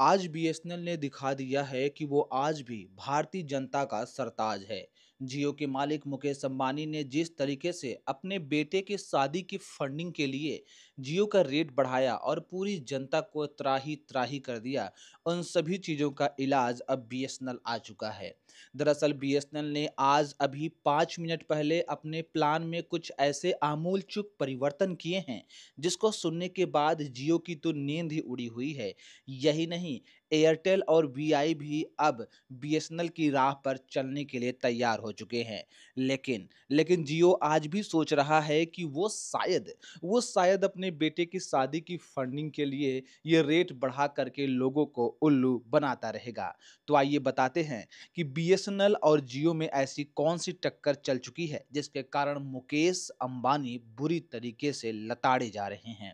आज बीएसएनएल ने दिखा दिया है कि वो आज भी भारतीय जनता का सरताज है जियो के मालिक मुकेश अंबानी ने जिस तरीके से अपने बेटे की शादी की फंडिंग के लिए जियो का रेट बढ़ाया और पूरी जनता को त्राही त्राही कर दिया उन सभी चीज़ों का इलाज अब बी आ चुका है दरअसल बी ने आज अभी पाँच मिनट पहले अपने प्लान में कुछ ऐसे आमूलचूक परिवर्तन किए हैं जिसको सुनने के बाद जियो की तो नींद ही उड़ी हुई है यही नहीं एयरटेल और वीआई भी अब बी की राह पर चलने के लिए तैयार हो चुके हैं लेकिन लेकिन जियो आज भी सोच रहा है कि वो शायद वो शायद अपने बेटे की शादी की फंडिंग के लिए ये रेट बढ़ा करके लोगों को उल्लू बनाता रहेगा तो आइए बताते हैं कि बी और जियो में ऐसी कौन सी टक्कर चल चुकी है जिसके कारण मुकेश अंबानी बुरी तरीके से लताड़े जा रहे हैं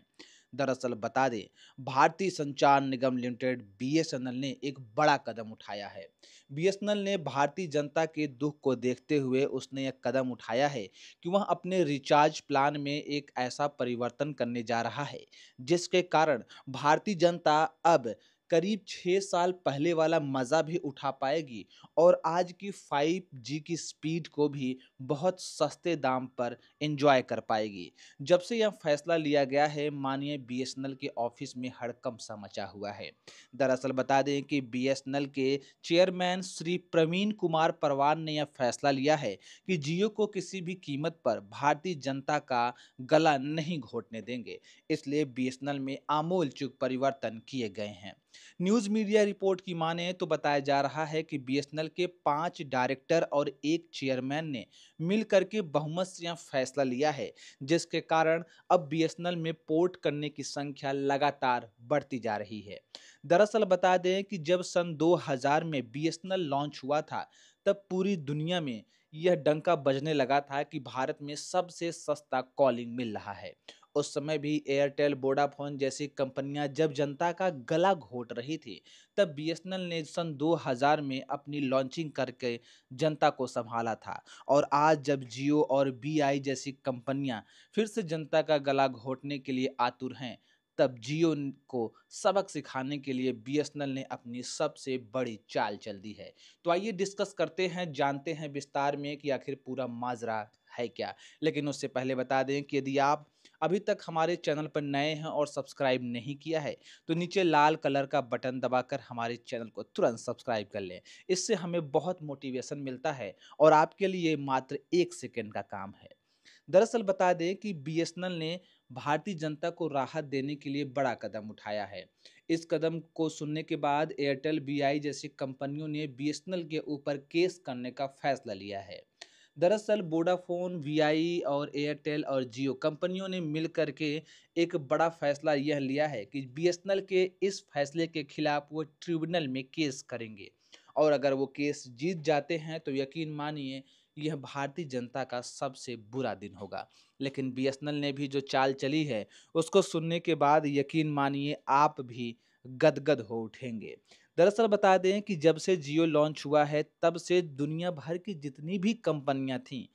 दरअसल बता दें भारतीय संचार निगम लिमिटेड बीएसएनएल ने एक बड़ा कदम उठाया है बीएसएनएल ने भारतीय जनता के दुख को देखते हुए उसने एक कदम उठाया है कि वह अपने रिचार्ज प्लान में एक ऐसा परिवर्तन करने जा रहा है जिसके कारण भारतीय जनता अब करीब छः साल पहले वाला मज़ा भी उठा पाएगी और आज की फाइव जी की स्पीड को भी बहुत सस्ते दाम पर एंजॉय कर पाएगी जब से यह फैसला लिया गया है मानिए बीएसएनएल के ऑफिस में हड़कम सा मचा हुआ है दरअसल बता दें कि बीएसएनएल के चेयरमैन श्री प्रवीण कुमार परवान ने यह फैसला लिया है कि जियो को किसी भी कीमत पर भारतीय जनता का गला नहीं घोटने देंगे इसलिए एल में आमूलचूक परिवर्तन किए गए हैं न्यूज़ मीडिया रिपोर्ट की माने तो बताया जा रहा है कि बीएसएनएल के पांच डायरेक्टर और एक चेयरमैन ने मिलकर के बहुमत से यह फैसला लिया है जिसके कारण अब बीएसएनएल में पोर्ट करने की संख्या लगातार बढ़ती जा रही है दरअसल बता दें कि जब सन 2000 में बीएसएनएल लॉन्च हुआ था तब पूरी दुनिया में यह डंका बजने लगा था कि भारत में सबसे सस्ता कॉलिंग मिल रहा है उस समय भी एयरटेल वोडाफोन जैसी कंपनियां जब जनता का गला घोट रही थी तब बीएसएनएल ने सन 2000 में अपनी लॉन्चिंग करके जनता को संभाला था और आज जब जियो और बीआई जैसी कंपनियां फिर से जनता का गला घोटने के लिए आतुर हैं तब जियो को सबक सिखाने के लिए बीएसएनएल ने अपनी सबसे बड़ी चाल चल दी है तो आइए डिस्कस करते हैं जानते हैं विस्तार में कि आखिर पूरा माजरा है क्या लेकिन उससे पहले बता दें कि यदि आप अभी तक हमारे चैनल पर नए हैं और सब्सक्राइब नहीं किया है तो नीचे लाल कलर का बटन दबाकर हमारे चैनल को तुरंत सब्सक्राइब कर लें इससे हमें बहुत मोटिवेशन मिलता है और आपके लिए मात्र एक सेकेंड का काम है दरअसल बता दें कि बी ने भारतीय जनता को राहत देने के लिए बड़ा कदम उठाया है इस कदम को सुनने के बाद एयरटेल बीआई जैसी कंपनियों ने बीएसएनएल के ऊपर केस करने का फैसला लिया है दरअसल वोडाफोन वी और एयरटेल और जियो कंपनियों ने मिल के एक बड़ा फैसला यह लिया है कि बी के इस फैसले के खिलाफ वो ट्रिब्यूनल में केस करेंगे और अगर वो केस जीत जाते हैं तो यकीन मानिए यह भारतीय जनता का सबसे बुरा दिन होगा लेकिन बीएसएनएल ने भी जो चाल चली है उसको सुनने के बाद यकीन मानिए आप भी गदगद हो उठेंगे दरअसल बता दें कि जब से जियो लॉन्च हुआ है तब से दुनिया भर की जितनी भी कंपनियां थीं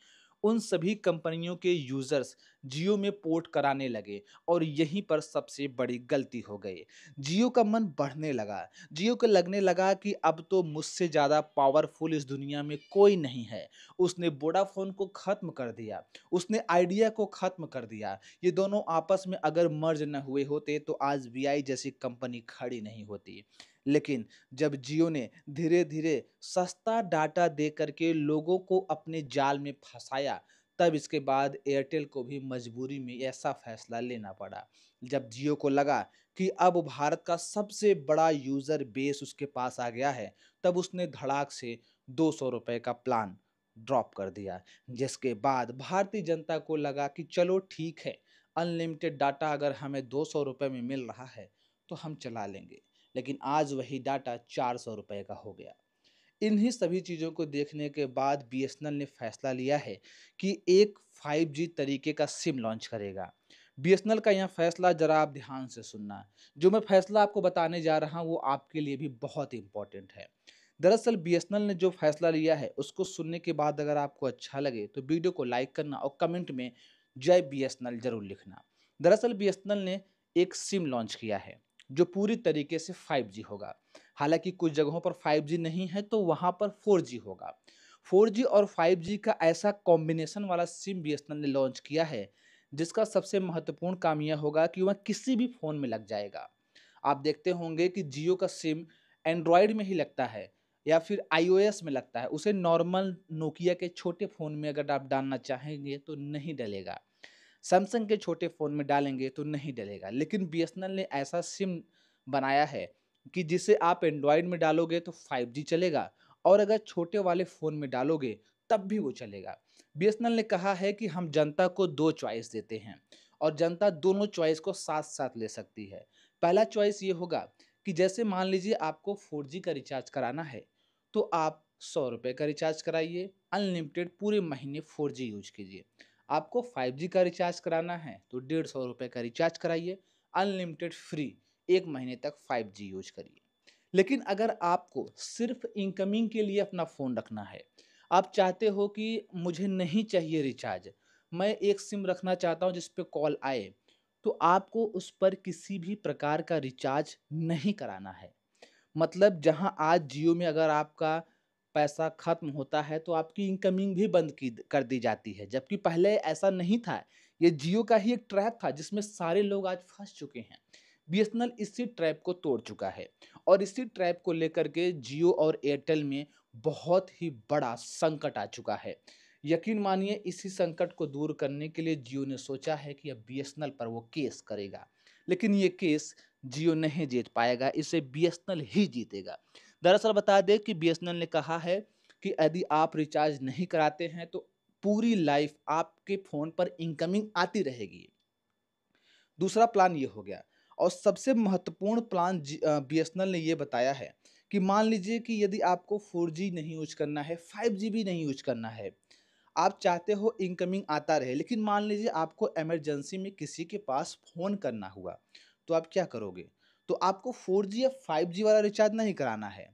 उन सभी कंपनियों के यूज़र्स जियो में पोर्ट कराने लगे और यहीं पर सबसे बड़ी गलती हो गई जियो का मन बढ़ने लगा जियो को लगने लगा कि अब तो मुझसे ज़्यादा पावरफुल इस दुनिया में कोई नहीं है उसने वोडाफोन को ख़त्म कर दिया उसने आइडिया को ख़त्म कर दिया ये दोनों आपस में अगर मर्ज न हुए होते तो आज वी जैसी कंपनी खड़ी नहीं होती लेकिन जब जियो ने धीरे धीरे सस्ता डाटा दे करके लोगों को अपने जाल में फंसाया तब इसके बाद एयरटेल को भी मजबूरी में ऐसा फैसला लेना पड़ा जब जियो को लगा कि अब भारत का सबसे बड़ा यूज़र बेस उसके पास आ गया है तब उसने धड़ाक से दो सौ रुपये का प्लान ड्रॉप कर दिया जिसके बाद भारतीय जनता को लगा कि चलो ठीक है अनलिमिटेड डाटा अगर हमें दो सौ रुपये में मिल रहा है तो हम चला लेंगे लेकिन आज वही डाटा चार सौ रुपये का हो गया इन्हीं सभी चीज़ों को देखने के बाद बी ने फैसला लिया है कि एक फाइव तरीके का सिम लॉन्च करेगा बी का यह फैसला ज़रा आप ध्यान से सुनना जो मैं फैसला आपको बताने जा रहा हूँ वो आपके लिए भी बहुत इम्पॉर्टेंट है दरअसल बी ने जो फैसला लिया है उसको सुनने के बाद अगर आपको अच्छा लगे तो वीडियो को लाइक करना और कमेंट में जय बी जरूर लिखना दरअसल बी ने एक सिम लॉन्च किया है जो पूरी तरीके से 5G होगा हालांकि कुछ जगहों पर 5G नहीं है तो वहाँ पर 4G होगा 4G और 5G का ऐसा कॉम्बिनेशन वाला सिम बी ने लॉन्च किया है जिसका सबसे महत्वपूर्ण काम यह होगा कि वह किसी भी फ़ोन में लग जाएगा आप देखते होंगे कि जियो का सिम एंड्रॉयड में ही लगता है या फिर आईओएस में लगता है उसे नॉर्मल नोकिया के छोटे फ़ोन में अगर आप डालना चाहेंगे तो नहीं डलेगा सैमसंग के छोटे फ़ोन में डालेंगे तो नहीं डलेगा लेकिन बी ने ऐसा सिम बनाया है कि जिसे आप एंड्रॉयड में डालोगे तो 5G चलेगा और अगर छोटे वाले फ़ोन में डालोगे तब भी वो चलेगा बी ने कहा है कि हम जनता को दो चॉइस देते हैं और जनता दोनों चॉइस को साथ साथ ले सकती है पहला चॉइस ये होगा कि जैसे मान लीजिए आपको जी का रिचार्ज कराना है तो आप सौ रुपये का रिचार्ज कराइए अनलिमिटेड पूरे महीने फोर जी यूज कीजिए आपको 5G का रिचार्ज कराना है तो डेढ़ सौ रुपये का रिचार्ज कराइए अनलिमिटेड फ्री एक महीने तक 5G यूज करिए लेकिन अगर आपको सिर्फ इनकमिंग के लिए अपना फ़ोन रखना है आप चाहते हो कि मुझे नहीं चाहिए रिचार्ज मैं एक सिम रखना चाहता हूँ जिस पर कॉल आए तो आपको उस पर किसी भी प्रकार का रिचार्ज नहीं कराना है मतलब जहाँ आज जियो में अगर आपका पैसा ख़त्म होता है तो आपकी इनकमिंग भी बंद की कर दी जाती है जबकि पहले ऐसा नहीं था ये जियो का ही एक ट्रैप था जिसमें सारे लोग आज फंस चुके हैं बी इसी ट्रैप को तोड़ चुका है और इसी ट्रैप को लेकर के जियो और एयरटेल में बहुत ही बड़ा संकट आ चुका है यकीन मानिए इसी संकट को दूर करने के लिए जियो ने सोचा है कि अब बी पर वो केस करेगा लेकिन ये केस जियो नहीं जीत पाएगा इसे बी ही जीतेगा दरअसल बता दें कि बीएसएनएल ने कहा है कि यदि आप रिचार्ज नहीं कराते हैं तो पूरी लाइफ आपके फ़ोन पर इनकमिंग आती रहेगी दूसरा प्लान ये हो गया और सबसे महत्वपूर्ण प्लान बी ने ये बताया है कि मान लीजिए कि यदि आपको जी नहीं यूज करना है जी भी नहीं यूज करना है आप चाहते हो इनकमिंग आता रहे लेकिन मान लीजिए आपको एमरजेंसी में किसी के पास फ़ोन करना हुआ तो आप क्या करोगे तो आपको फोर जी या फाइव जी वाला रिचार्ज नहीं कराना है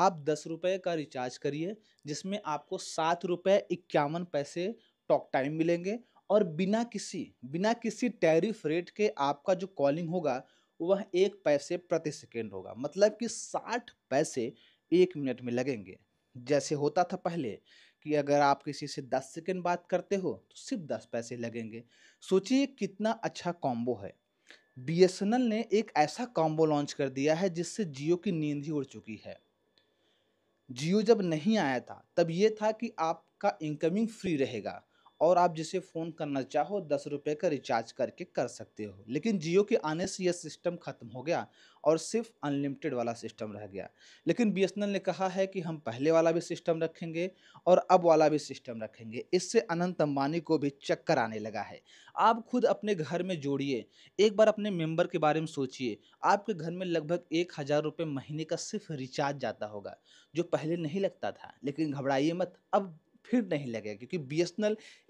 आप दस रुपये का रिचार्ज करिए जिसमें आपको सात रुपये इक्यावन पैसे टॉक टाइम मिलेंगे और बिना किसी बिना किसी टैरिफ रेट के आपका जो कॉलिंग होगा वह एक पैसे प्रति सेकेंड होगा मतलब कि साठ पैसे एक मिनट में लगेंगे जैसे होता था पहले कि अगर आप किसी से दस सेकेंड बात करते हो तो सिर्फ दस पैसे लगेंगे सोचिए कितना अच्छा कॉम्बो है बी ने एक ऐसा कॉम्बो लॉन्च कर दिया है जिससे जियो की नींद ही उड़ चुकी है जियो जब नहीं आया था तब ये था कि आपका इनकमिंग फ्री रहेगा और आप जिसे फ़ोन करना चाहो दस रुपये का रिचार्ज करके कर सकते हो लेकिन जियो के आने से यह सिस्टम ख़त्म हो गया और सिर्फ अनलिमिटेड वाला सिस्टम रह गया लेकिन बी ने कहा है कि हम पहले वाला भी सिस्टम रखेंगे और अब वाला भी सिस्टम रखेंगे इससे अनंत अंबानी को भी चक्कर आने लगा है आप खुद अपने घर में जोड़िए एक बार अपने मेम्बर के बारे में सोचिए आपके घर में लगभग एक हज़ार रुपये महीने का सिर्फ रिचार्ज जाता होगा जो पहले नहीं लगता था लेकिन घबराइए मत अब फिर नहीं लगेगा क्योंकि बी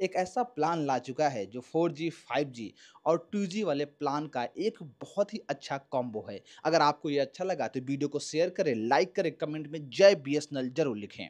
एक ऐसा प्लान ला चुका है जो 4G, 5G और 2G वाले प्लान का एक बहुत ही अच्छा कॉम्बो है अगर आपको ये अच्छा लगा तो वीडियो को शेयर करें लाइक करें कमेंट में जय बी जरूर लिखें